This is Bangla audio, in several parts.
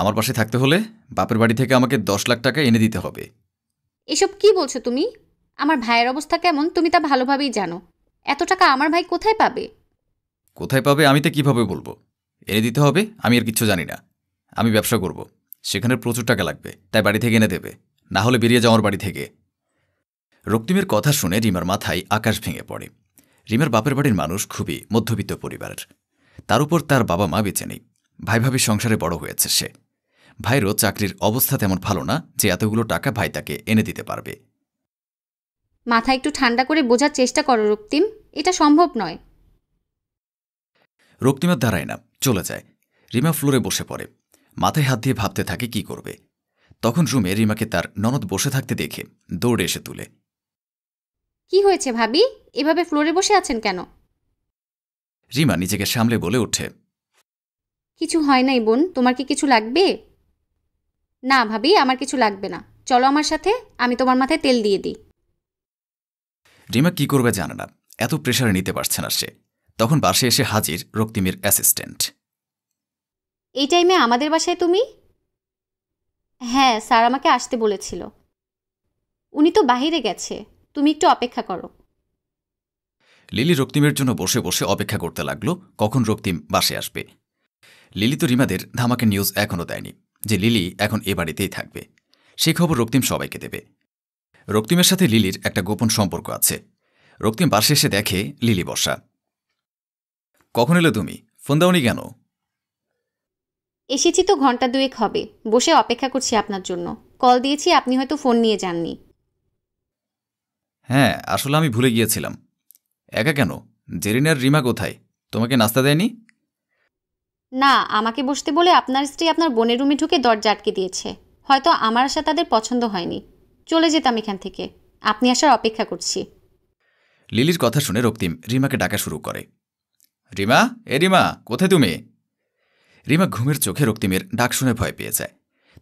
আমার পাশে থাকতে হলে বাপের বাড়ি থেকে আমাকে দশ লাখ টাকা এনে দিতে হবে এসব কি বলছো তুমি আমার ভাইয়ের অবস্থা কেমন তুমি তা ভালোভাবেই জানো এত টাকা আমার ভাই কোথায় পাবে কোথায় পাবে আমি তো কীভাবে বলবো এনে দিতে হবে আমি আর কিচ্ছু জানি না আমি ব্যবসা করব। সেখানে প্রচুর টাকা লাগবে তাই বাড়ি থেকে এনে দেবে না হলে বেরিয়ে যাওয়ার বাড়ি থেকে রক্তিমের কথা শুনে রিমার মাথায় আকাশ ভেঙে পড়ে রিমার বাপের বাড়ির মানুষ খুবই মধ্যবিত্ত পরিবারের তার উপর তার বাবা মা বেঁচে নেই ভাই ভাবি সংসারে বড় হয়েছে সে ভাইরও চাকরির অবস্থা তেমন ভালো না যে এতগুলো টাকা ভাই তাকে এনে দিতে পারবে মাথা একটু ঠান্ডা করে বোঝার চেষ্টা করো রক্তিম এটা সম্ভব নয় রক্তিমের দাঁড়ায় না চলে যায় রিমা ফ্লোরে বসে পড়ে মাথায় হাত দিয়ে ভাবতে থাকে কি করবে তখন রুমে রিমাকে তার ননদ বসে থাকতে দেখে দৌড়ে এসে তুলে কি হয়েছে ভাবি এভাবে ফ্লোরে বসে আছেন কেন রিমা নিজেকে সামলে বলে ওঠে কিছু হয় নাই বোন তোমার কি কিছু লাগবে না ভাবি আমার কিছু লাগবে না চলো আমার সাথে আমি তোমার মাথায় তেল দিয়ে দিই রিমা কি করবে জানে না এত প্রেশার নিতে পারছে না সে তখন বাসে এসে হাজির রক্তিমের অ্যাসিস্ট্যান্ট এই টাইমে আমাদের বাসায় তুমি হ্যাঁ স্যার আমাকে আসতে বলেছিল উনি তো বাহিরে গেছে তুমি একটু অপেক্ষা করো লিলি রক্তিমের জন্য বসে বসে অপেক্ষা করতে লাগলো কখন রক্তিম বাসে আসবে লিলি তো রিমাদের ধামাকে নিউজ এখনও দেয়নি যে লিলি এখন এ বাড়িতেই থাকবে সেই খবর রক্তিম সবাইকে দেবে রক্তিমের সাথে লিলির একটা গোপন সম্পর্ক আছে রক্তিম বাসে এসে দেখে লিলি বসা কখন এলো তুমি ফোন দাওনি কেন এসেছি তো ঘন্টা দুয়েক হবে বসে অপেক্ষা করছি আপনার জন্য কল দিয়েছি আপনি হয়তো ফোন নিয়ে যাননি হ্যাঁ আসলে আমি ভুলে গিয়েছিলাম একা কেন জেরিনার রিমা কোথায় তোমাকে নাস্তা দেয়নি না আমাকে বসতে বলে আপনার স্ত্রী আপনার বোনের রুমে ঢুকে দরজা আটকে দিয়েছে হয়তো আমার আসা তাদের পছন্দ হয়নি চলে যেতাম এখান থেকে আপনি আসার অপেক্ষা করছি লিলির কথা শুনে রক্তিম রিমাকে ডাকা শুরু করে রিমা এ রিমা কোথায় তুমি রিমা ঘুমের চোখে রক্তিমের ডাক শুনে ভয় পেয়ে যায়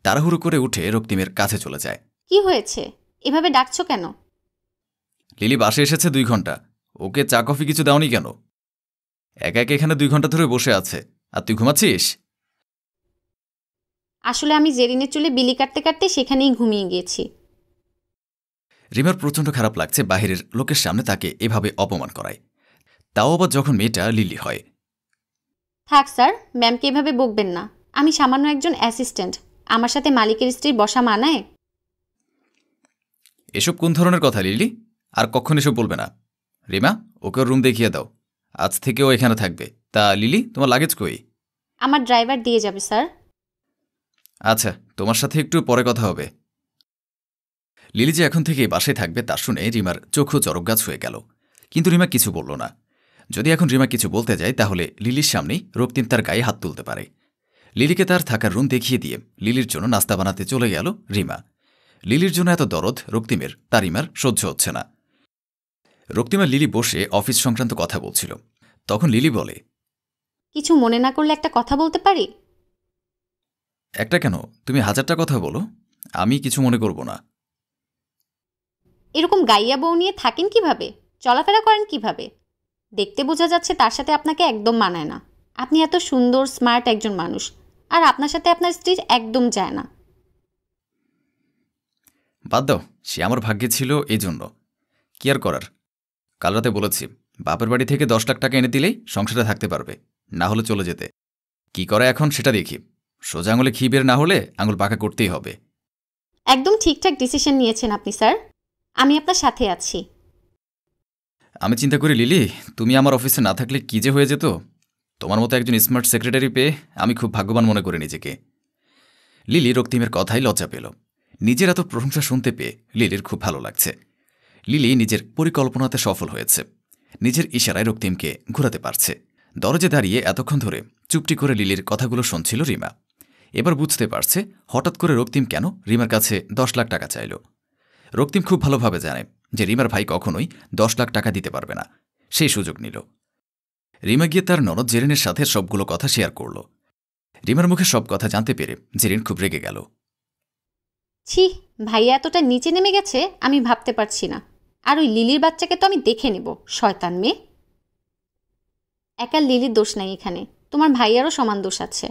তাড়াহুড়ো করে উঠে রক্তিমের কাছে চলে যায় কি হয়েছে এভাবে ডাকছো কেন লিলি বাসে এসেছে দুই ঘন্টা ওকে চা কফি কিছু দাওনি কেন একা একা এখানে দুই ঘন্টা ধরে বসে আছে আর তুই ঘুমাচ্ছিস আসলে আমি জেরিনে চুলে বিলি কাটতে কাটতে সেখানেই ঘুমিয়ে গিয়েছি রিমার প্রচণ্ড খারাপ লাগছে বাহিরের লোকের সামনে তাকে এভাবে অপমান করায় তাও আবার যখন মেয়েটা লিলি হয় থাক স্যার ম্যামকে এভাবে বকবেন না আমি সামান্য একজন অ্যাসিস্ট্যান্ট আমার সাথে মালিকের স্ত্রীর বসা মানায় এসব কোন ধরনের কথা লিলি আর কখন এসব বলবে না রিমা ওকে রুম দেখিয়ে দাও আজ থেকেও এখানে থাকবে তা লিলি তোমার লাগেজ কই আমার ড্রাইভার দিয়ে যাবে স্যার আচ্ছা তোমার সাথে একটু পরে কথা হবে লিলি যে এখন থেকে বাসায় থাকবে তা শুনে রিমার চোখ চরকগাছ হয়ে গেল কিন্তু রিমা কিছু বলল না যদি এখন রিমা কিছু বলতে যায় তাহলে লিলির সামনেই রক্তিম তার গায়ে হাত তুলতে পারে লিলিকে তার থাকার রুম দেখিয়ে দিয়ে লিলির জন্য নাস্তা বানাতে চলে গেল রিমা লিলির জন্য এত দরদ রক্তিমের তা রিমার সহ্য হচ্ছে না রক্তিমা লিলি বসে অফিস সংক্রান্ত কথা বলছিল তখন লিলি বলে কিছু মনে না করলে একটা কথা বলতে পারি একটা কেন তুমি হাজারটা কথা বলো আমি কিছু মনে করব না এরকম গাইয়া বউ নিয়ে থাকেন কিভাবে চলাফেরা করেন কিভাবে দেখতে বোঝা যাচ্ছে তার সাথে আপনাকে একদম মানায় না আপনি এত সুন্দর স্মার্ট একজন মানুষ আর আপনার সাথে আপনার স্ত্রীর একদম যায় না বাদ দাও সে আমার ভাগ্যে ছিল এই জন্য কি আর করার কাল রাতে বলেছি বাপের বাড়ি থেকে দশ লাখ টাকা এনে দিলেই সংসারে থাকতে পারবে না হলে চলে যেতে কি করে এখন সেটা দেখি সোজা আঙুলে ঘি বের না হলে আঙুল পাকা করতেই হবে একদম ঠিকঠাক ডিসিশন নিয়েছেন আপনি স্যার আমি আপনার সাথে আছি আমি চিন্তা করি লিলি তুমি আমার অফিসে না থাকলে কি যে হয়ে যেত তোমার মতো একজন স্মার্ট সেক্রেটারি পেয়ে আমি খুব ভাগ্যবান মনে করি নিজেকে লিলি রক্তিমের কথাই লজ্জা পেল নিজের এত প্রশংসা শুনতে পেয়ে লিলির খুব ভালো লাগছে লিলি নিজের পরিকল্পনাতে সফল হয়েছে নিজের ইশারায় রক্তিমকে ঘোরাতে পারছে দরজে দাঁড়িয়ে এতক্ষণ ধরে চুপটি করে লিলির কথাগুলো শুনছিল রিমা এবার বুঝতে পারছে হঠাৎ করে রক্তিম কেন রিমার কাছে দশ লাখ টাকা চাইল রক্তিম খুব ভালোভাবে জানে যে রিমার ভাই কখনোই দশ লাখ টাকা দিতে পারবে না সেই সুযোগ নিল রিমা গিয়ে তার নরদ জেরিনের সাথে সবগুলো কথা শেয়ার করল রিমার মুখে সব কথা জানতে পেরে জেরিন খুব রেগে গেল ছি ভাইয়া এতটা নিচে নেমে গেছে আমি ভাবতে পারছি না আর ওই লিলির বাচ্চাকে তো আমি দেখে নেব শয়তান মেয়ে একা লিলির দোষ নাই এখানে তোমার ভাইয়ারও সমান দোষ আছে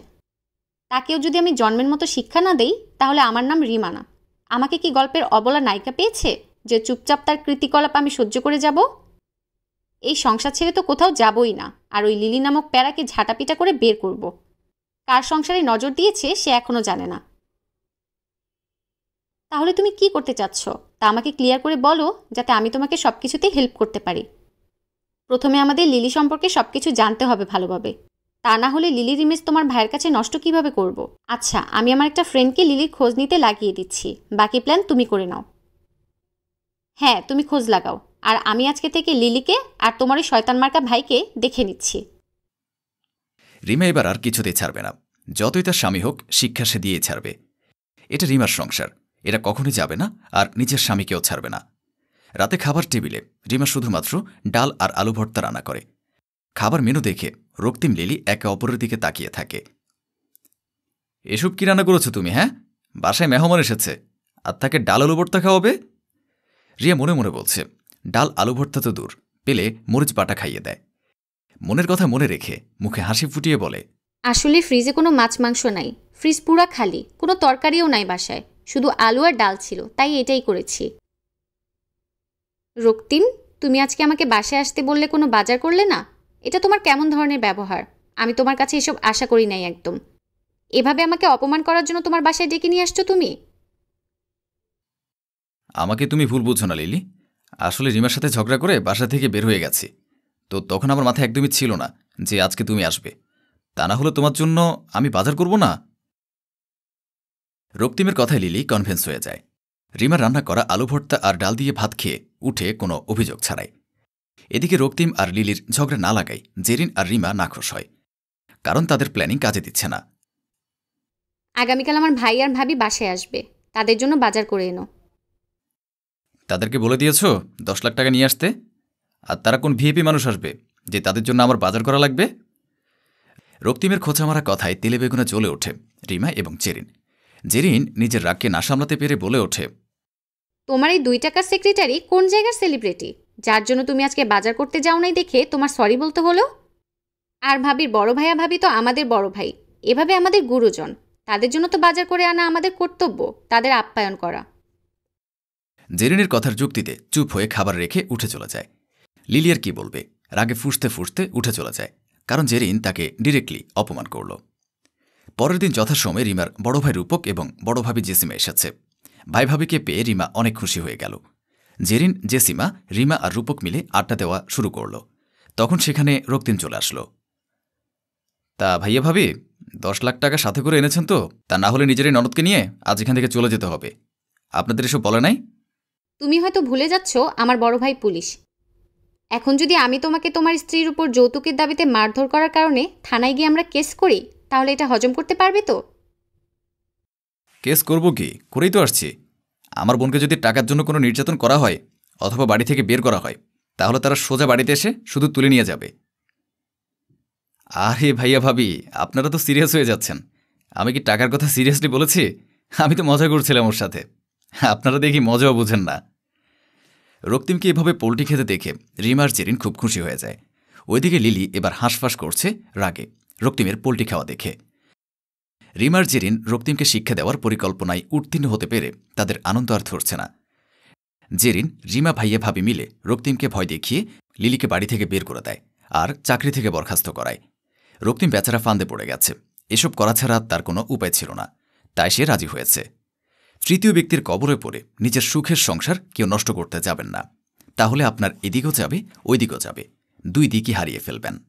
তাকেও যদি আমি জন্মের মতো শিক্ষা না দেই তাহলে আমার নাম রিমানা আমাকে কি গল্পের অবলা নায়িকা পেয়েছে যে চুপচাপ তার কৃতিকলাপ আমি সহ্য করে যাব এই সংসার ছেড়ে তো কোথাও যাবই না আর ওই লিলি নামক প্যারাকে ঝাঁটাপিটা করে বের করব কার সংসারে নজর দিয়েছে সে এখনও জানে না তাহলে তুমি কি করতে চাচ্ছ তা আমাকে ক্লিয়ার করে বলো যাতে আমি তোমাকে সব কিছুতেই হেল্প করতে পারি প্রথমে আমাদের লিলি সম্পর্কে সব কিছু জানতে হবে ভালোভাবে তা না হলে লিলির ইমেজ তোমার ভাইয়ের কাছে নষ্ট কিভাবে করব। আচ্ছা আমি আমার একটা ফ্রেন্ডকে লিলির খোঁজ নিতে লাগিয়ে দিচ্ছি বাকি প্ল্যান তুমি করে নাও হ্যাঁ তুমি খোঁজ লাগাও আর আমি আজকে থেকে লিলিকে আর তোমার ওই শয়তান মার্কা ভাইকে দেখে নিচ্ছি রিমা এবার আর কিছুতে ছাড়বে না যতই তার স্বামী হোক শিক্ষা সে দিয়ে ছাড়বে এটা রিমার সংসার এটা কখনই যাবে না আর নিজের স্বামীকেও ছাড়বে না রাতে খাবার টেবিলে রিমা শুধুমাত্র ডাল আর আলু ভর্তা রান্না করে খাবার মেনু দেখে রক্তিম লিলি একে অপরের দিকে তাকিয়ে থাকে এসব কি রান্না করেছো তুমি হ্যাঁ বাসায় মেহমান এসেছে আর তাকে ডাল আলু ভর্তা খাওয়াবে রিয়া মনে মনে বলছে ডাল আলু ভর্তা তো দূর পেলে মরিচ বাটা খাইয়ে দেয় মনের কথা মনে রেখে মুখে হাসি ফুটিয়ে বলে আসলে ফ্রিজে কোনো মাছ মাংস নাই ফ্রিজ পুরা খালি কোনো তরকারিও নাই বাসায় শুধু আলু আর ডাল ছিল তাই এটাই করেছি রক্তিম তুমি আজকে আমাকে বাসায় আসতে বললে কোনো বাজার করলে না এটা তোমার কেমন ধরনের ব্যবহার আমি তোমার কাছে এসব আশা করি নাই একদম এভাবে আমাকে অপমান করার জন্য তোমার বাসায় ডেকে নিয়ে আসছো তুমি আমাকে তুমি ভুল বুঝছো না লিলি আসলে রিমার সাথে ঝগড়া করে বাসা থেকে বের হয়ে গেছি তো তখন আমার মাথায় একদমই ছিল না যে আজকে তুমি আসবে তা না হলে তোমার জন্য আমি বাজার করব না রক্তিমের কথায় লিলি কনভিন্স হয়ে যায় রিমা রান্না করা আলু ভর্তা আর ডাল দিয়ে ভাত খেয়ে উঠে কোনো অভিযোগ ছাড়াই এদিকে রক্তিম আর লিলির ঝগড়া না লাগাই জেরিন আর রিমা নাখোশ হয় কারণ তাদের প্ল্যানিং কাজে দিচ্ছে না আগামীকাল আমার ভাই আর ভাবি বাসায় আসবে তাদের জন্য বাজার করে এনো তাদেরকে বলে দিয়েছ দশ লাখ টাকা নিয়ে আসতে আর তারা কোন ভিএপি মানুষ আসবে যে তাদের জন্য আমার বাজার করা লাগবে রক্তিমের খোঁচামারা কথায় তেলে বেগুনে জ্বলে ওঠে রিমা এবং চেরিন জেরিন নিজের রাগকে না সামলাতে পেরে বলে ওঠে তোমার এই দুই টাকার সেক্রেটারি কোন জায়গার সেলিব্রিটি যার জন্য তুমি আজকে বাজার করতে যাও নাই দেখে তোমার সরি বলতে হলো আর ভাবির বড় ভাইয়া ভাবি তো আমাদের বড় ভাই এভাবে আমাদের গুরুজন তাদের জন্য তো বাজার করে আনা আমাদের কর্তব্য তাদের আপ্যায়ন করা জেরিনের কথার যুক্তিতে চুপ হয়ে খাবার রেখে উঠে চলে যায় লিলিয়ার কি বলবে রাগে ফুসতে ফুসতে উঠে চলে যায় কারণ জেরিন তাকে ডিরেক্টলি অপমান করল পরের দিন যথাসময়ে রিমার বড় ভাই রূপক এবং বড় ভাবি জেসিমে এসেছে ভাই ভাবিকে পেয়ে রিমা অনেক খুশি হয়ে গেল জেরিন জেসিমা রিমা আর রূপক মিলে আড্ডা দেওয়া শুরু করল তখন সেখানে রক্তিম চলে আসলো তা ভাইয়া ভাবি দশ লাখ টাকা সাথে করে এনেছেন তো তা না হলে এই ননদকে নিয়ে আজ এখান থেকে চলে যেতে হবে আপনাদের এসব বলে নাই তুমি হয়তো ভুলে যাচ্ছ আমার বড় ভাই পুলিশ এখন যদি আমি তোমাকে তোমার স্ত্রীর উপর যৌতুকের দাবিতে মারধর করার কারণে থানায় গিয়ে আমরা কেস করি তাহলে এটা হজম করতে পারবে তো কেস করব কি করেই তো আসছি আমার বোনকে যদি টাকার জন্য কোনো নির্যাতন করা হয় অথবা বাড়ি থেকে বের করা হয় তাহলে তারা সোজা বাড়িতে এসে শুধু তুলে নিয়ে যাবে আরে ভাইয়া ভাবি আপনারা তো সিরিয়াস হয়ে যাচ্ছেন আমি কি টাকার কথা সিরিয়াসলি বলেছি আমি তো মজা করছিলাম ওর সাথে আপনারা দেখি মজাও বুঝেন না রক্তিমকে এভাবে পোলট্রি খেতে দেখে রিমার জেরিন খুব খুশি হয়ে যায় ওইদিকে লিলি এবার হাঁসফাঁস করছে রাগে রক্তিমের পোলট্রি খাওয়া দেখে রিমার জেরিন রক্তিমকে শিক্ষা দেওয়ার পরিকল্পনায় উত্তীর্ণ হতে পেরে তাদের আনন্দ আর ধরছে না জেরিন রিমা ভাইয়া ভাবি মিলে রক্তিমকে ভয় দেখিয়ে লিলিকে বাড়ি থেকে বের করে দেয় আর চাকরি থেকে বরখাস্ত করায় রক্তিম বেচারা ফান্দে পড়ে গেছে এসব করা ছাড়া তার কোনো উপায় ছিল না তাই সে রাজি হয়েছে তৃতীয় ব্যক্তির কবরে পড়ে নিজের সুখের সংসার কেউ নষ্ট করতে যাবেন না তাহলে আপনার এদিকও যাবে ওইদিকও যাবে দুই দিকই হারিয়ে ফেলবেন